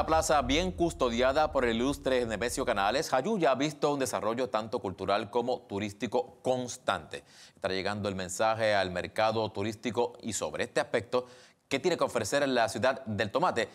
la plaza bien custodiada por el ilustre Nemesio Canales, Jayuya ha visto un desarrollo tanto cultural como turístico constante. Está llegando el mensaje al mercado turístico y sobre este aspecto, ¿qué tiene que ofrecer la ciudad del tomate?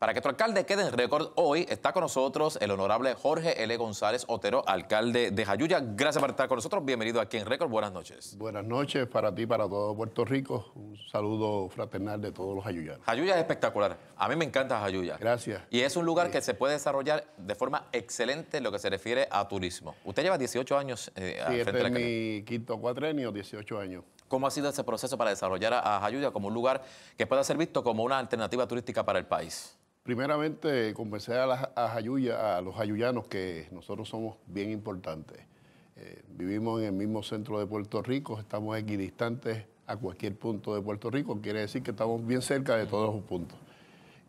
Para que tu alcalde quede en récord, hoy está con nosotros el honorable Jorge L. González Otero, alcalde de Jayuya. Gracias por estar con nosotros. Bienvenido aquí en Récord. Buenas noches. Buenas noches para ti, para todo Puerto Rico. Un saludo fraternal de todos los jayuyanos. Jayuya es espectacular. A mí me encanta Jayuya. Gracias. Y es un lugar que se puede desarrollar de forma excelente en lo que se refiere a turismo. Usted lleva 18 años eh, sí, frente este a la es mi quinto cuatrenio, 18 años. ¿Cómo ha sido ese proceso para desarrollar a Jayuya como un lugar que pueda ser visto como una alternativa turística para el país? Primeramente, convencer a, los ayuyanos que nosotros somos bien importantes. Eh, vivimos en el mismo centro de Puerto Rico, estamos equidistantes a cualquier punto de Puerto Rico, quiere decir que estamos bien cerca de todos los puntos.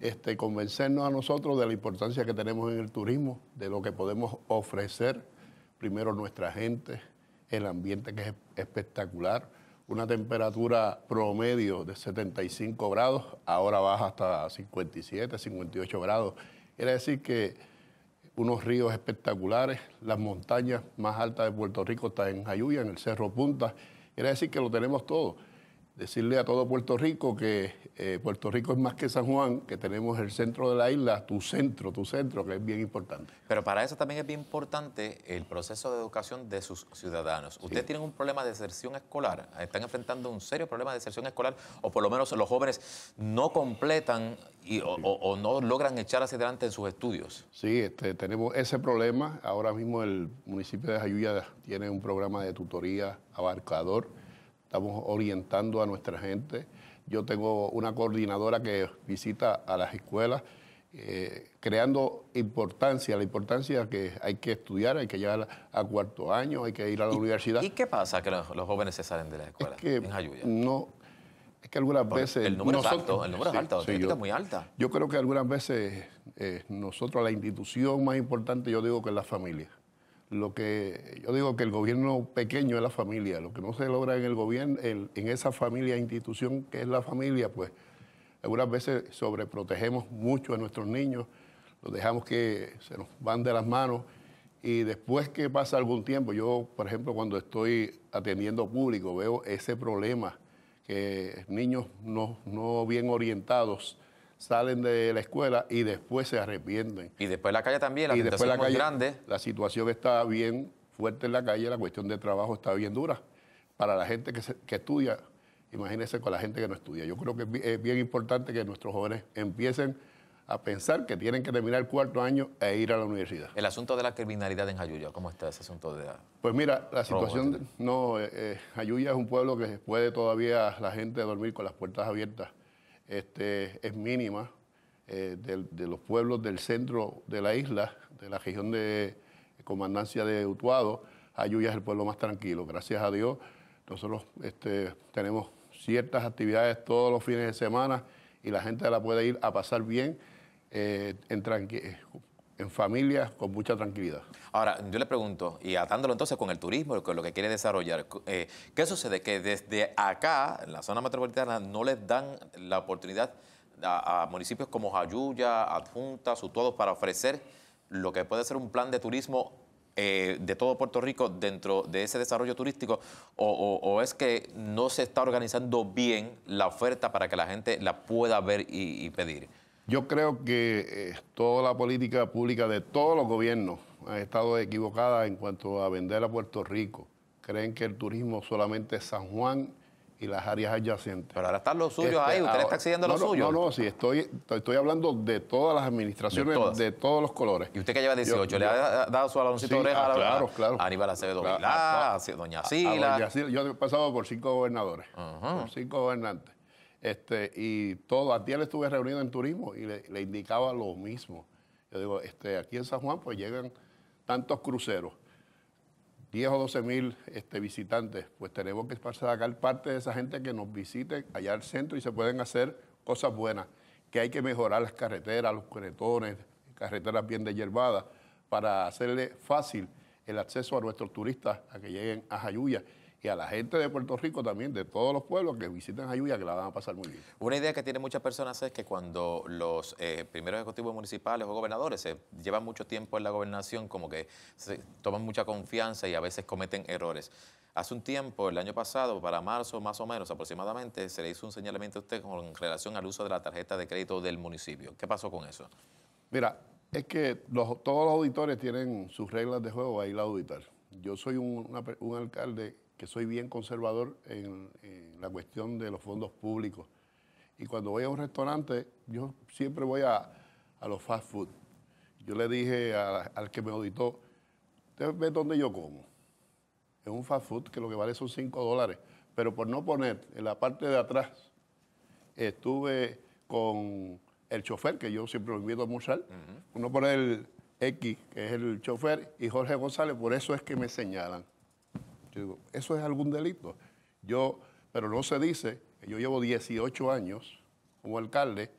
Este, convencernos a nosotros de la importancia que tenemos en el turismo, de lo que podemos ofrecer, primero nuestra gente, el ambiente que es espectacular, una temperatura promedio de 75 grados, ahora baja hasta 57, 58 grados. Quiere decir que unos ríos espectaculares, las montañas más altas de Puerto Rico están en Ayuya, en el Cerro Punta. Quiere decir que lo tenemos todo decirle a todo Puerto Rico que eh, Puerto Rico es más que San Juan, que tenemos el centro de la isla, tu centro, tu centro, que es bien importante. Pero para eso también es bien importante el proceso de educación de sus ciudadanos. Ustedes tienen un problema de deserción escolar, están enfrentando un serio problema de deserción escolar, o por lo menos los jóvenes no completan o, no logran echar hacia adelante en sus estudios. Sí, este, tenemos ese problema. Ahora mismo el municipio de Jayuya tiene un programa de tutoría abarcador estamos orientando a nuestra gente. Yo tengo una coordinadora que visita a las escuelas, eh, creando importancia, la importancia que hay que estudiar, hay que llegar a cuarto año, hay que ir a la universidad. ¿Y qué pasa que los, jóvenes se salen de la escuela No, es que algunas veces... El número es alto, el número es alto, muy alta. Yo creo que algunas veces eh, nosotros, la institución más importante, yo digo que es la familia. Lo que yo digo que el gobierno pequeño es la familia, lo que no se logra en el gobierno, en esa familia institución que es la familia, pues algunas veces sobreprotegemos mucho a nuestros niños, los dejamos que se nos van de las manos y después que pasa algún tiempo, yo por ejemplo cuando estoy atendiendo público veo ese problema que niños no, no bien orientados salen de la escuela y después se arrepienten. Y después la calle también, la y después la grande. La situación está bien fuerte en la calle, la cuestión de trabajo está bien dura. Para la gente que, estudia, imagínese con la gente que no estudia. Yo creo que es bien importante que nuestros jóvenes empiecen a pensar que tienen que terminar el cuarto año e ir a la universidad. El asunto de la criminalidad en Ayuya, ¿cómo está ese asunto de la... Pues mira, la situación, no, eh, eh es un pueblo que puede todavía la gente dormir con las puertas abiertas este, es mínima eh, de, los pueblos del centro de la isla, de la región de comandancia de Utuado. Ayuya es el pueblo más tranquilo, gracias a Dios. Nosotros este, tenemos ciertas actividades todos los fines de semana y la gente la puede ir a pasar bien eh, en en en familias con mucha tranquilidad. Ahora, yo le pregunto, y atándolo entonces con el turismo, con lo que quiere desarrollar, eh, ¿qué sucede? Que desde acá, en la zona metropolitana, no les dan la oportunidad a, municipios como Jayuya, Adjunta, Sutuados, para ofrecer lo que puede ser un plan de turismo eh, de todo Puerto Rico dentro de ese desarrollo turístico o, es que no se está organizando bien la oferta para que la gente la pueda ver y pedir? Yo creo que eh, toda la política pública de todos los gobiernos ha estado equivocada en cuanto a vender a Puerto Rico. Creen que el turismo solamente es San Juan y las áreas adyacentes. Pero ahora están los suyos este, ahí, usted está accediendo los suyos. No, no, sí, estoy, estoy hablando de todas las administraciones, de, todos los colores. Y usted que lleva 18, ¿le ha dado su aloncito sí, oreja ah, a, la, claro, claro. Aníbal Acevedo claro, Vilá, ah, ah, Doña Sila? Yo he pasado por cinco gobernadores, por cinco gobernantes. Este, y todo, a ti le estuve reunido en turismo y le, indicaba lo mismo. Yo digo, este, aquí en San Juan pues llegan tantos cruceros, 10 o 12 mil este, visitantes, pues tenemos que sacar parte de esa gente que nos visite allá al centro y se pueden hacer cosas buenas, que hay que mejorar las carreteras, los cretones, carreteras bien hierbada, para hacerle fácil el acceso a nuestros turistas a que lleguen a Jayuya y a la gente de Puerto Rico también, de todos los pueblos que visiten Ayuya, que la van a pasar muy bien. Una idea que tienen muchas personas es que cuando los eh, primeros ejecutivos municipales o gobernadores se llevan mucho tiempo en la gobernación, como que se toman mucha confianza y a veces cometen errores. Hace un tiempo, el año pasado, para marzo más o menos aproximadamente, se le hizo un señalamiento a usted con relación al uso de la tarjeta de crédito del municipio. ¿Qué pasó con eso? Mira, es que todos los auditores tienen sus reglas de juego ahí la auditar. Yo soy un alcalde que soy bien conservador en, la cuestión de los fondos públicos. Y cuando voy a un restaurante, yo siempre voy a, los fast food. Yo le dije al que me auditó, usted ve dónde yo como. Es un fast food que lo que vale son 5 dólares. Pero por no poner en la parte de atrás, estuve con el chofer, que yo siempre lo invito a almorzar, uno por el X, que es el chofer, y Jorge González, por eso es que me señalan. ¿eso es algún delito? Yo, pero no se dice, yo llevo 18 años como alcalde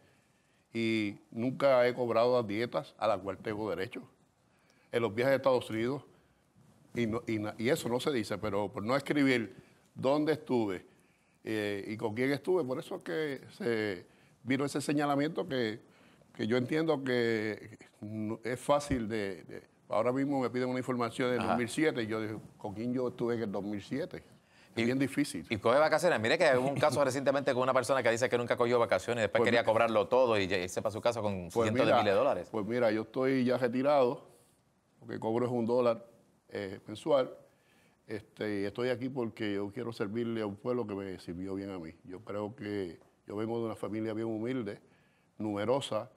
y nunca he cobrado las dietas a las cuales tengo derecho. En los viajes de Estados Unidos, y, eso no se dice, pero por no escribir dónde estuve eh, y con quién estuve, por eso es que se vino ese señalamiento que, yo entiendo que es fácil de Ahora mismo me piden una información del 2007 y yo digo, ¿con quién yo estuve en el 2007? Es bien difícil. ¿Y coge vacaciones? Mire que hubo un caso recientemente con una persona que dice que nunca cogió vacaciones y después pues quería cobrarlo todo y sepa su casa con pues cientos de miles de dólares. Pues mira, yo estoy ya retirado, porque cobro es un dólar eh, mensual. Este, estoy aquí porque yo quiero servirle a un pueblo que me sirvió bien a mí. Yo creo que yo vengo de una familia bien humilde, numerosa,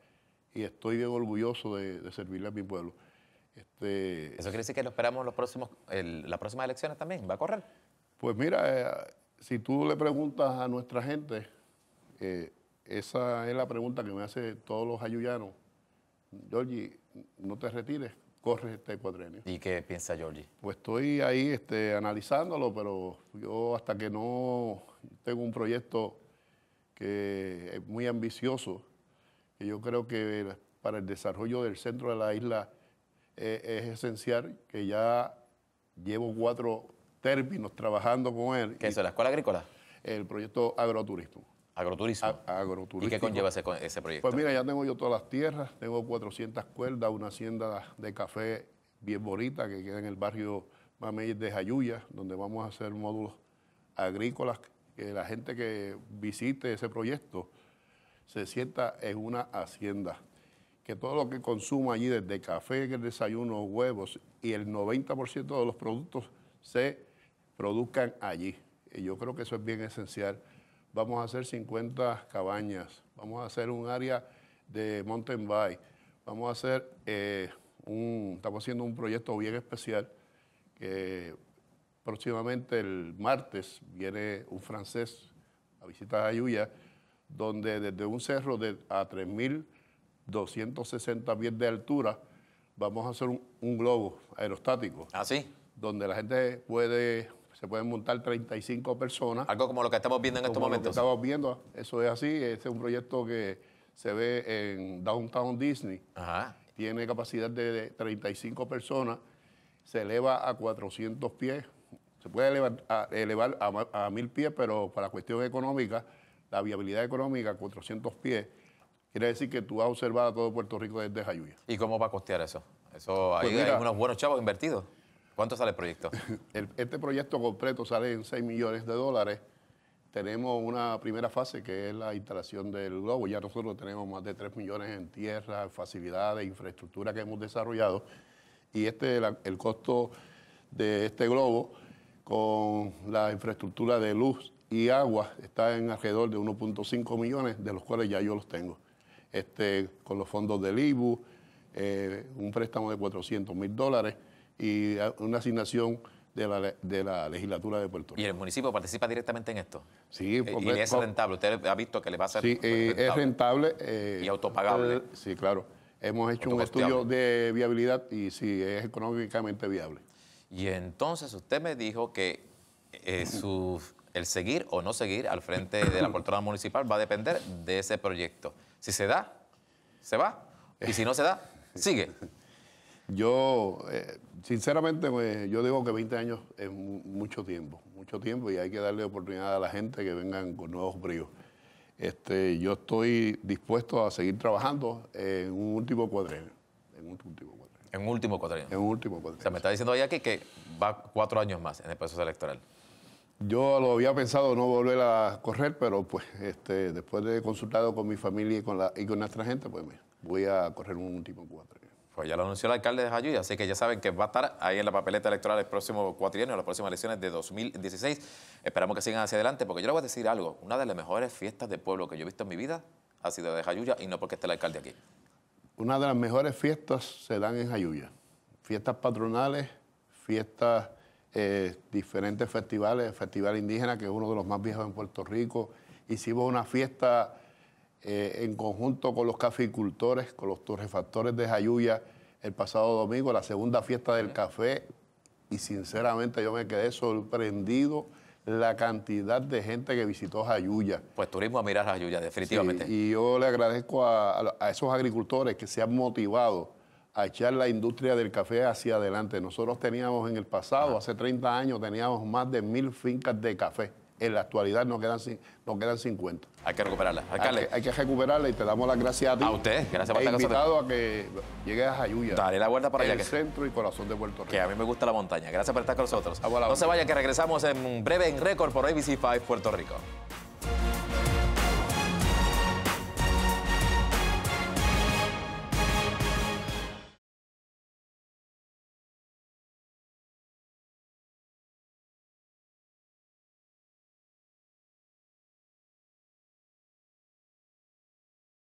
y estoy bien orgulloso de servirle a mi pueblo. Este, ¿Eso quiere decir que lo esperamos los próximos, las próximas elecciones también? ¿Va a correr? Pues mira, eh, si tú le preguntas a nuestra gente, eh, esa es la pregunta que me hacen todos los ayuyanos. Giorgi, no te retires, corre este cuadrenio. ¿Y qué piensa Giorgi? Pues estoy ahí este, analizándolo, pero yo hasta que no tengo un proyecto que es muy ambicioso, que yo creo que para el desarrollo del centro de la isla eh, es esencial, que ya llevo cuatro términos trabajando con él. ¿Qué es la escuela agrícola? El proyecto agroturismo. Agroturismo. agroturismo. ¿Y qué conlleva ese, proyecto? Pues mira, ya tengo yo todas las tierras, tengo 400 cuerdas, una hacienda de café bien bonita que queda en el barrio Mamey de Jayuya, donde vamos a hacer módulos agrícolas. Que la gente que visite ese proyecto se sienta en una hacienda que todo lo que consuma allí, desde café, el desayuno, huevos y el 90% de los productos se produzcan allí. yo creo que eso es bien esencial. Vamos a hacer 50 cabañas, vamos a hacer un área de mountain bike, vamos a hacer eh, un, estamos haciendo un proyecto bien especial que próximamente el martes viene un francés a visitar a Yuya, donde desde un cerro de, a 3000 260 pies de altura, vamos a hacer un, globo aerostático. ¿Ah, sí? Donde la gente puede, se pueden montar 35 personas. Algo como lo que estamos viendo en estos momentos. estamos viendo, eso es así. Este es un proyecto que se ve en Downtown Disney. Ajá. Tiene capacidad de 35 personas, se eleva a 400 pies. Se puede elevar a, 1000 pies, pero para cuestión económica, la viabilidad económica, 400 pies Quiere decir que tú has observado a todo Puerto Rico desde Jayuya. ¿Y cómo va a costear eso? Eso pues ahí hay unos buenos chavos invertidos. ¿Cuánto sale el proyecto? este proyecto completo sale en 6 millones de dólares. Tenemos una primera fase que es la instalación del globo. Ya nosotros tenemos más de 3 millones en tierra, facilidades, infraestructura que hemos desarrollado. Y este el costo de este globo con la infraestructura de luz y agua está en alrededor de 1.5 millones, de los cuales ya yo los tengo este, con los fondos del IBU, eh, un préstamo de 400 mil dólares y una asignación de la, legislatura de Puerto Rico. ¿Y el municipio participa directamente en esto? Sí. Eh, Porque, ¿Y es rentable? ¿Usted ha visto que le va a ser sí, pues, eh, es rentable. ¿Y autopagable? sí, claro. Hemos hecho un estudio de viabilidad y sí, es económicamente viable. Y entonces usted me dijo que su, el seguir o no seguir al frente de la portada municipal va a depender de ese proyecto. Si se da, se va. Y si no se da, sigue. Yo, eh, sinceramente, pues, yo digo que 20 años es mucho tiempo, mucho tiempo, y hay que darle oportunidad a la gente que vengan con nuevos bríos. Este, yo estoy dispuesto a seguir trabajando en un último cuadrenio. En un último cuadrenio. En un último cuadrenio. último O sea, me está diciendo allá aquí que va cuatro años más en el proceso electoral. Yo lo había pensado no volver a correr, pero pues este, después de consultado con mi familia y con, la, y con nuestra gente, pues mira, voy a correr un último cuatro. Pues ya lo anunció el alcalde de Jayuya, así que ya saben que va a estar ahí en la papeleta electoral el próximo cuatrienio, las próximas elecciones de 2016. Esperamos que sigan hacia adelante, porque yo le voy a decir algo. Una de las mejores fiestas de pueblo que yo he visto en mi vida ha sido de Jayuya y no porque esté el alcalde aquí. Una de las mejores fiestas se dan en Jayuya. Fiestas patronales, fiestas eh, diferentes festivales, el Festival Indígena, que es uno de los más viejos en Puerto Rico. Hicimos una fiesta eh, en conjunto con los caficultores, con los torrefactores de Jayuya, el pasado domingo, la segunda fiesta del café, y sinceramente yo me quedé sorprendido la cantidad de gente que visitó Jayuya. Pues turismo a mirar Jayuya, definitivamente. y yo le agradezco a, esos agricultores que se han motivado a echar la industria del café hacia adelante. Nosotros teníamos en el pasado, ah. hace 30 años, teníamos más de mil fincas de café. En la actualidad nos quedan, nos quedan 50. Hay que recuperarla. Hay, que, recuperarla y te damos las gracias a ti. A usted, gracias por He invitado a que llegues a Jayuya. Dale la vuelta para allá. El centro y corazón de Puerto Rico. Que a mí me gusta la montaña. Gracias por estar con nosotros. No se vaya que regresamos en breve en récord por ABC5 Puerto Rico.